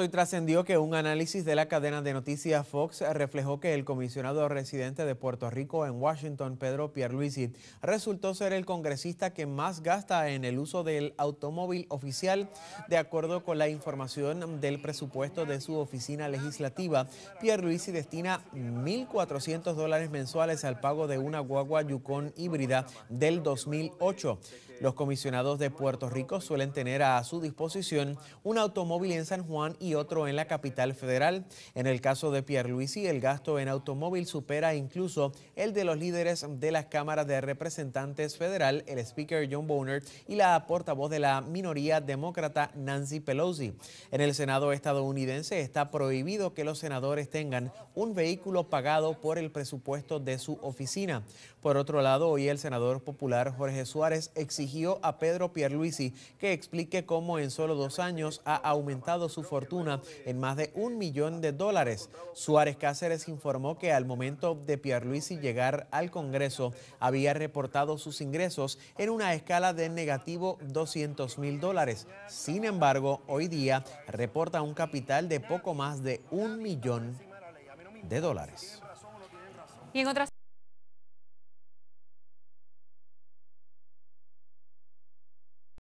Hoy trascendió que un análisis de la cadena de noticias Fox reflejó que el comisionado residente de Puerto Rico en Washington, Pedro Pierluisi, resultó ser el congresista que más gasta en el uso del automóvil oficial. De acuerdo con la información del presupuesto de su oficina legislativa, Pierluisi destina 1.400 dólares mensuales al pago de una guagua Yukon híbrida del 2008. Los comisionados de Puerto Rico suelen tener a su disposición un automóvil en San Juan y y otro en la capital federal. En el caso de Pierre Pierluisi, el gasto en automóvil supera incluso el de los líderes de las cámaras de representantes federal, el speaker John Boehner y la portavoz de la minoría demócrata Nancy Pelosi. En el Senado estadounidense está prohibido que los senadores tengan un vehículo pagado por el presupuesto de su oficina. Por otro lado, hoy el senador popular Jorge Suárez exigió a Pedro Pierluisi que explique cómo en solo dos años ha aumentado su fortuna en más de un millón de dólares. Suárez Cáceres informó que al momento de Pierluisi llegar al Congreso había reportado sus ingresos en una escala de negativo 200 mil dólares. Sin embargo, hoy día reporta un capital de poco más de un millón de dólares. Y en otras